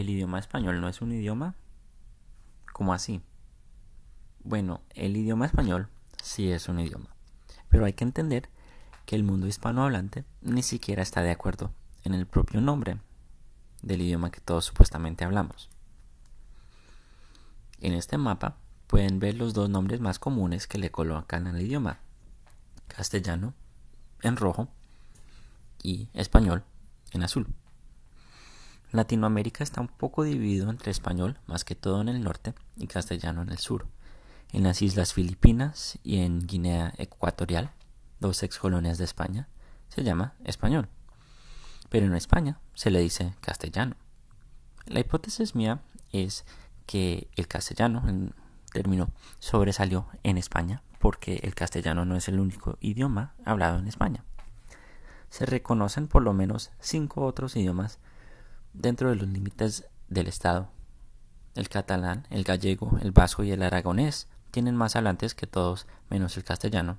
el idioma español no es un idioma? ¿Cómo así? Bueno, el idioma español sí es un idioma, pero hay que entender que el mundo hispanohablante ni siquiera está de acuerdo en el propio nombre del idioma que todos supuestamente hablamos. En este mapa pueden ver los dos nombres más comunes que le colocan al idioma, castellano en rojo y español en azul. Latinoamérica está un poco dividido entre español, más que todo en el norte, y castellano en el sur. En las islas Filipinas y en Guinea Ecuatorial, dos ex colonias de España, se llama español. Pero en España se le dice castellano. La hipótesis mía es que el castellano, el término, sobresalió en España porque el castellano no es el único idioma hablado en España. Se reconocen por lo menos cinco otros idiomas dentro de los límites del Estado. El catalán, el gallego, el vasco y el aragonés tienen más hablantes que todos menos el castellano,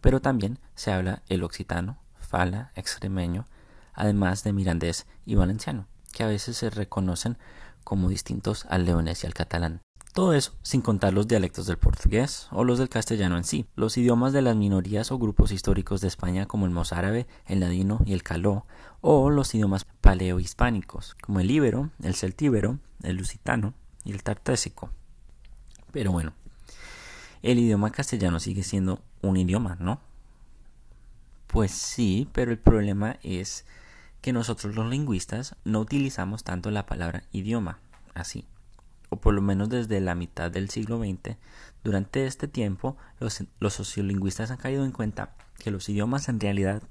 pero también se habla el occitano, fala, extremeño, además de mirandés y valenciano, que a veces se reconocen como distintos al leonés y al catalán. Todo eso sin contar los dialectos del portugués o los del castellano en sí, los idiomas de las minorías o grupos históricos de España como el mozárabe, el ladino y el caló, o los idiomas paleohispánicos como el íbero, el celtíbero, el lusitano y el tartésico. Pero bueno, el idioma castellano sigue siendo un idioma, ¿no? Pues sí, pero el problema es que nosotros los lingüistas no utilizamos tanto la palabra idioma así o por lo menos desde la mitad del siglo XX, durante este tiempo los, sociolingüistas han caído en cuenta que los idiomas en realidad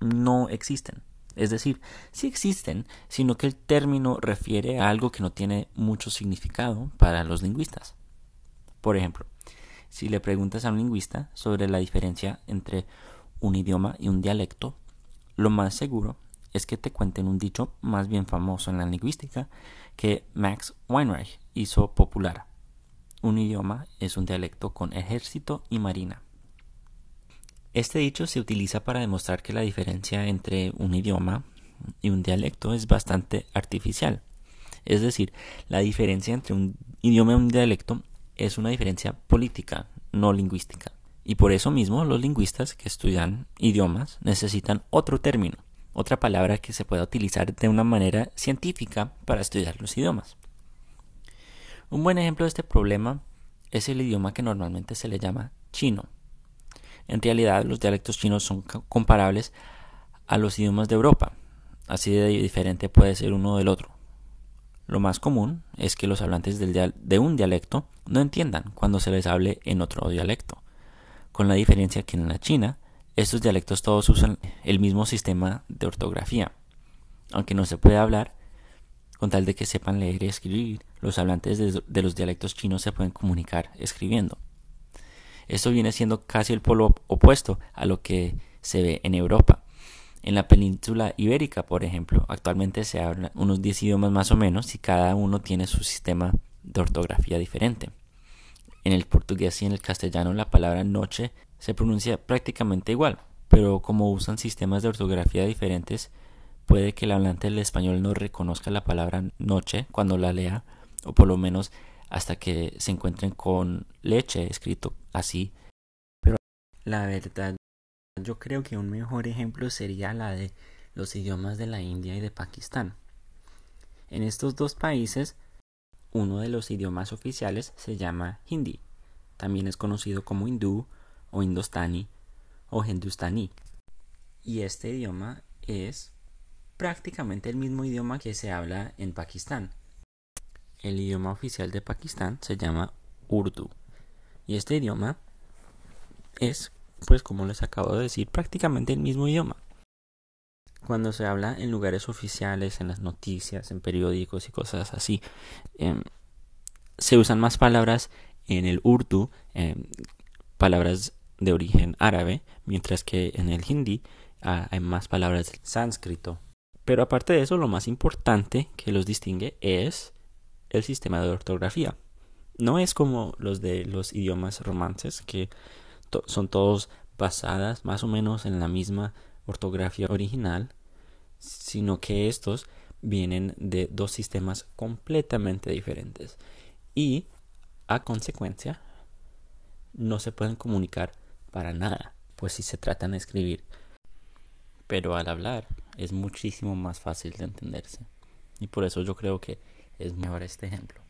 no existen. Es decir, sí existen, sino que el término refiere a algo que no tiene mucho significado para los lingüistas. Por ejemplo, si le preguntas a un lingüista sobre la diferencia entre un idioma y un dialecto, lo más seguro es que te cuenten un dicho más bien famoso en la lingüística que Max Weinreich hizo popular. Un idioma es un dialecto con ejército y marina. Este dicho se utiliza para demostrar que la diferencia entre un idioma y un dialecto es bastante artificial. Es decir, la diferencia entre un idioma y un dialecto es una diferencia política, no lingüística. Y por eso mismo los lingüistas que estudian idiomas necesitan otro término, otra palabra que se pueda utilizar de una manera científica para estudiar los idiomas. Un buen ejemplo de este problema es el idioma que normalmente se le llama chino. En realidad, los dialectos chinos son comparables a los idiomas de Europa, así de diferente puede ser uno del otro. Lo más común es que los hablantes de un dialecto no entiendan cuando se les hable en otro dialecto, con la diferencia que en la China estos dialectos todos usan el mismo sistema de ortografía. Aunque no se puede hablar, con tal de que sepan leer y escribir, los hablantes de, los dialectos chinos se pueden comunicar escribiendo. Esto viene siendo casi el polo opuesto a lo que se ve en Europa. En la península ibérica, por ejemplo, actualmente se hablan unos 10 idiomas más o menos y cada uno tiene su sistema de ortografía diferente. En el portugués y en el castellano la palabra noche se pronuncia prácticamente igual, pero como usan sistemas de ortografía diferentes, Puede que el hablante del español no reconozca la palabra noche cuando la lea, o por lo menos hasta que se encuentren con leche escrito así. Pero la verdad, yo creo que un mejor ejemplo sería la de los idiomas de la India y de Pakistán. En estos dos países, uno de los idiomas oficiales se llama hindi. También es conocido como hindú o indostani o Hindustani. Y este idioma es prácticamente el mismo idioma que se habla en Pakistán. El idioma oficial de Pakistán se llama Urdu. Y este idioma es, pues como les acabo de decir, prácticamente el mismo idioma. Cuando se habla en lugares oficiales, en las noticias, en periódicos y cosas así, em, se usan más palabras en el urdu, em, palabras de origen árabe, mientras que en el hindi ah, hay más palabras del sánscrito. Pero aparte de eso, lo más importante que los distingue es el sistema de ortografía. No es como los de los idiomas romances, que son todos basadas más o menos en la misma ortografía original, sino que estos vienen de dos sistemas completamente diferentes y a consecuencia no se pueden comunicar para nada, pues si se tratan de escribir pero al hablar es muchísimo más fácil de entenderse. Y por eso yo creo que es mejor este ejemplo.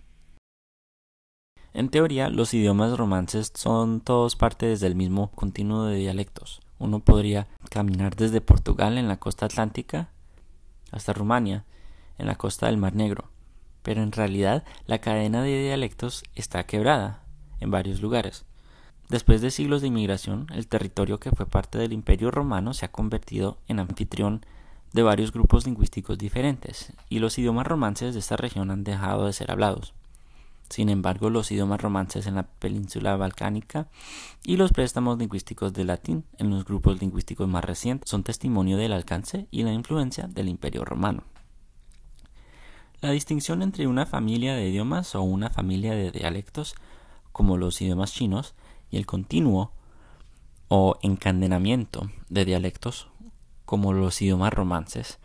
En teoría, los idiomas romances son todos parte del mismo continuo de dialectos. Uno podría caminar desde Portugal en la costa atlántica hasta Rumania en la costa del Mar Negro, pero en realidad la cadena de dialectos está quebrada en varios lugares. Después de siglos de inmigración, el territorio que fue parte del Imperio Romano se ha convertido en anfitrión de varios grupos lingüísticos diferentes, y los idiomas romances de esta región han dejado de ser hablados. Sin embargo, los idiomas romances en la península balcánica y los préstamos lingüísticos del latín en los grupos lingüísticos más recientes son testimonio del alcance y la influencia del Imperio Romano. La distinción entre una familia de idiomas o una familia de dialectos, como los idiomas chinos, y el continuo o encadenamiento de dialectos, como los idiomas romances,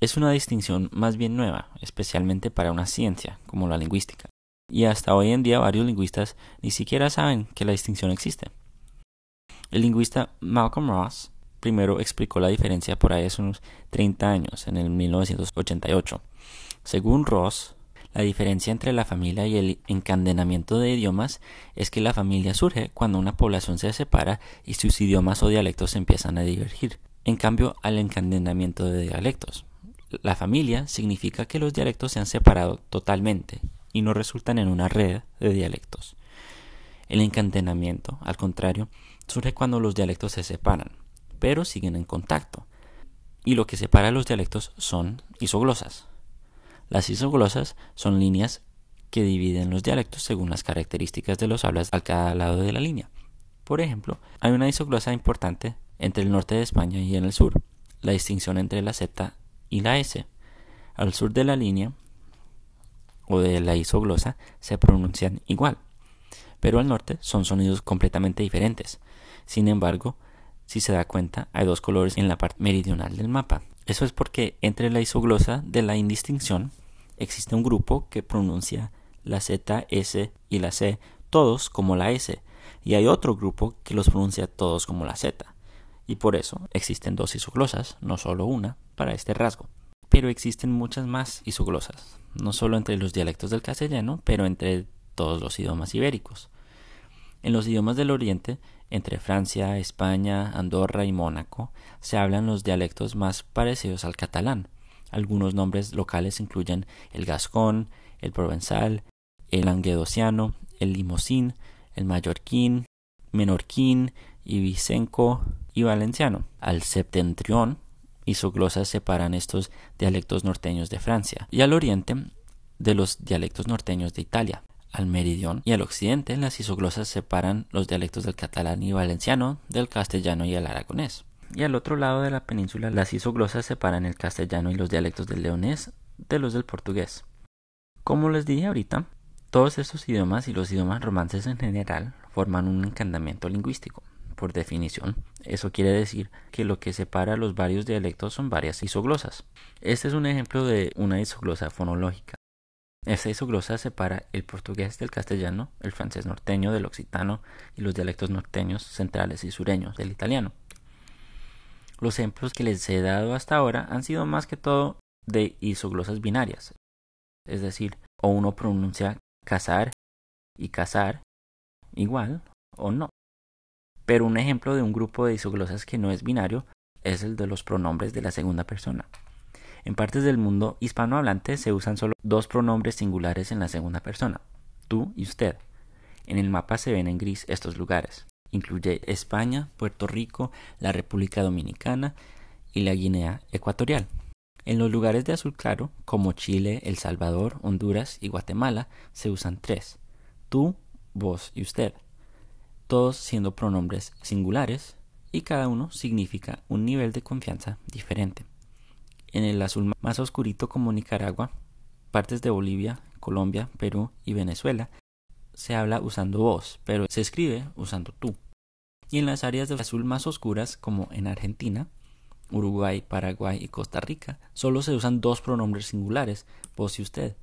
es una distinción más bien nueva, especialmente para una ciencia como la lingüística. Y hasta hoy en día varios lingüistas ni siquiera saben que la distinción existe. El lingüista Malcolm Ross primero explicó la diferencia por ahí hace unos 30 años, en el 1988. Según Ross, la diferencia entre la familia y el encadenamiento de idiomas es que la familia surge cuando una población se separa y sus idiomas o dialectos empiezan a divergir. En cambio, al encadenamiento de dialectos. La familia significa que los dialectos se han separado totalmente y no resultan en una red de dialectos. El encadenamiento, al contrario, surge cuando los dialectos se separan, pero siguen en contacto. Y lo que separa los dialectos son isoglosas, las isoglosas son líneas que dividen los dialectos según las características de los hablas a cada lado de la línea. Por ejemplo, hay una isoglosa importante entre el norte de España y en el sur, la distinción entre la Z y la S. Al sur de la línea o de la isoglosa se pronuncian igual, pero al norte son sonidos completamente diferentes. Sin embargo, si se da cuenta, hay dos colores en la parte meridional del mapa. Eso es porque entre la isoglosa de la indistinción existe un grupo que pronuncia la Z, S y la C, todos como la S, y hay otro grupo que los pronuncia todos como la Z. Y por eso existen dos isoglosas, no solo una, para este rasgo. Pero existen muchas más isoglosas, no solo entre los dialectos del castellano, pero entre todos los idiomas ibéricos. En los idiomas del Oriente entre Francia, España, Andorra y Mónaco se hablan los dialectos más parecidos al catalán. Algunos nombres locales incluyen el gascón, el provenzal, el languedociano, el limosín, el mallorquín, menorquín, ibisenco y valenciano. Al septentrión y su separan estos dialectos norteños de Francia y al oriente de los dialectos norteños de Italia al meridión y al occidente, las isoglosas separan los dialectos del catalán y valenciano del castellano y el aragonés. Y al otro lado de la península, las isoglosas separan el castellano y los dialectos del leonés de los del portugués. Como les dije ahorita, todos estos idiomas y los idiomas romances en general forman un encantamiento lingüístico. Por definición, eso quiere decir que lo que separa los varios dialectos son varias isoglosas. Este es un ejemplo de una isoglosa fonológica. Esta isoglosa separa el portugués del castellano, el francés norteño del occitano y los dialectos norteños, centrales y sureños del italiano. Los ejemplos que les he dado hasta ahora han sido más que todo de isoglosas binarias, es decir, o uno pronuncia casar y casar igual o no. Pero un ejemplo de un grupo de isoglosas que no es binario es el de los pronombres de la segunda persona. En partes del mundo hispanohablante se usan solo dos pronombres singulares en la segunda persona, tú y usted. En el mapa se ven en gris estos lugares. Incluye España, Puerto Rico, la República Dominicana y la Guinea Ecuatorial. En los lugares de azul claro, como Chile, El Salvador, Honduras y Guatemala, se usan tres, tú, vos y usted, todos siendo pronombres singulares y cada uno significa un nivel de confianza diferente en el azul más oscurito como Nicaragua, partes de Bolivia, Colombia, Perú y Venezuela, se habla usando vos, pero se escribe usando tú. Y en las áreas de azul más oscuras, como en Argentina, Uruguay, Paraguay y Costa Rica, solo se usan dos pronombres singulares, vos y usted.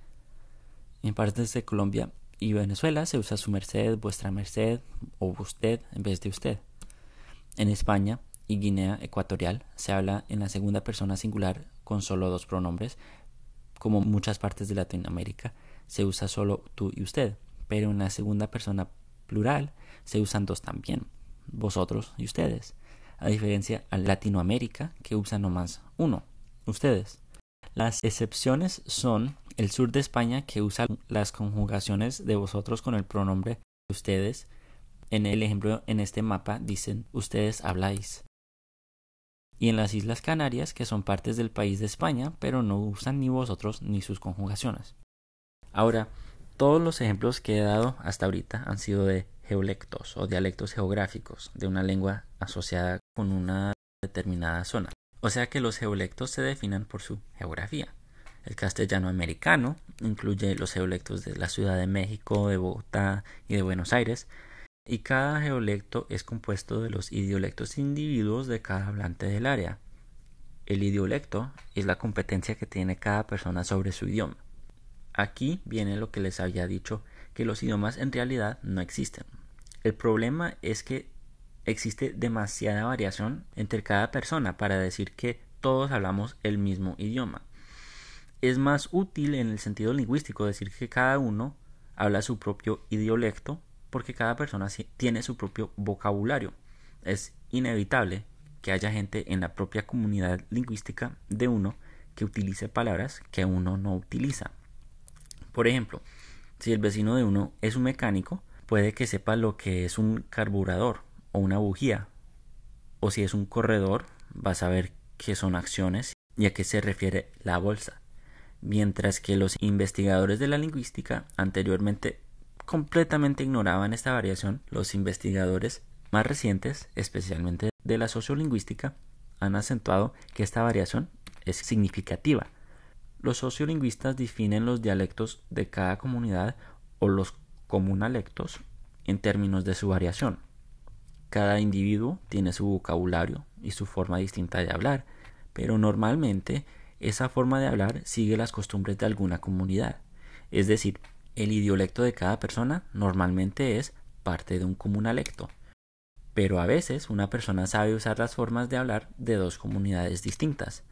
En partes de Colombia y Venezuela se usa su merced, vuestra merced o usted en vez de usted. En España y Guinea Ecuatorial se habla en la segunda persona singular con solo dos pronombres, como muchas partes de Latinoamérica, se usa solo tú y usted, pero en la segunda persona plural se usan dos también, vosotros y ustedes, a diferencia de Latinoamérica que usa nomás uno, ustedes. Las excepciones son el sur de España que usa las conjugaciones de vosotros con el pronombre ustedes. En el ejemplo en este mapa dicen ustedes habláis y en las Islas Canarias, que son partes del país de España, pero no usan ni vosotros ni sus conjugaciones. Ahora, todos los ejemplos que he dado hasta ahorita han sido de geolectos o dialectos geográficos de una lengua asociada con una determinada zona. O sea que los geolectos se definan por su geografía. El castellano americano incluye los geolectos de la Ciudad de México, de Bogotá y de Buenos Aires, y cada geolecto es compuesto de los idiolectos individuos de cada hablante del área. El idiolecto es la competencia que tiene cada persona sobre su idioma. Aquí viene lo que les había dicho, que los idiomas en realidad no existen. El problema es que existe demasiada variación entre cada persona para decir que todos hablamos el mismo idioma. Es más útil en el sentido lingüístico decir que cada uno habla su propio idiolecto porque cada persona tiene su propio vocabulario. Es inevitable que haya gente en la propia comunidad lingüística de uno que utilice palabras que uno no utiliza. Por ejemplo, si el vecino de uno es un mecánico, puede que sepa lo que es un carburador o una bujía. O si es un corredor, va a saber qué son acciones y a qué se refiere la bolsa. Mientras que los investigadores de la lingüística anteriormente completamente ignoraban esta variación, los investigadores más recientes, especialmente de la sociolingüística, han acentuado que esta variación es significativa. Los sociolingüistas definen los dialectos de cada comunidad o los comunalectos en términos de su variación. Cada individuo tiene su vocabulario y su forma distinta de hablar, pero normalmente esa forma de hablar sigue las costumbres de alguna comunidad. Es decir, el idiolecto de cada persona normalmente es parte de un comunalecto, pero a veces una persona sabe usar las formas de hablar de dos comunidades distintas,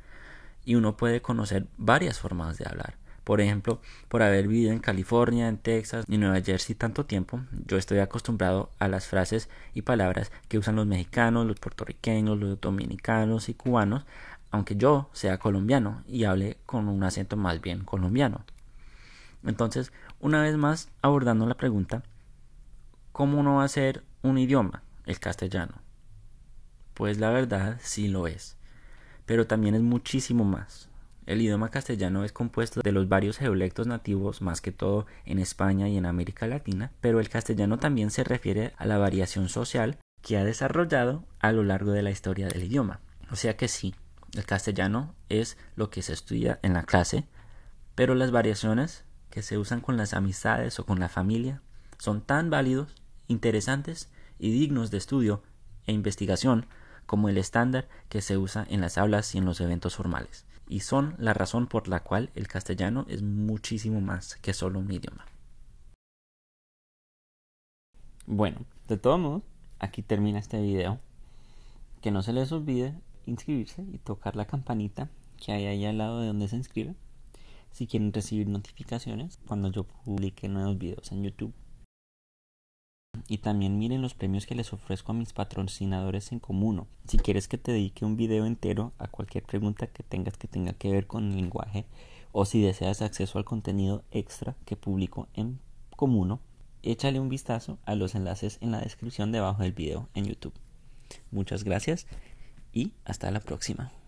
y uno puede conocer varias formas de hablar. Por ejemplo, por haber vivido en California, en Texas y Nueva Jersey tanto tiempo, yo estoy acostumbrado a las frases y palabras que usan los mexicanos, los puertorriqueños, los dominicanos y cubanos, aunque yo sea colombiano y hable con un acento más bien colombiano. Entonces, una vez más, abordando la pregunta, ¿cómo no va a ser un idioma el castellano? Pues la verdad sí lo es, pero también es muchísimo más. El idioma castellano es compuesto de los varios geolectos nativos, más que todo en España y en América Latina, pero el castellano también se refiere a la variación social que ha desarrollado a lo largo de la historia del idioma. O sea que sí, el castellano es lo que se estudia en la clase, pero las variaciones que se usan con las amistades o con la familia son tan válidos, interesantes y dignos de estudio e investigación como el estándar que se usa en las aulas y en los eventos formales, y son la razón por la cual el castellano es muchísimo más que solo un idioma. Bueno, de todos modos, aquí termina este video. Que no se les olvide inscribirse y tocar la campanita que hay ahí al lado de donde se inscribe si quieren recibir notificaciones cuando yo publique nuevos videos en YouTube. Y también miren los premios que les ofrezco a mis patrocinadores en Comuno. Si quieres que te dedique un video entero a cualquier pregunta que tengas que tenga que ver con lenguaje o si deseas acceso al contenido extra que publico en Comuno, échale un vistazo a los enlaces en la descripción debajo del video en YouTube. Muchas gracias y hasta la próxima.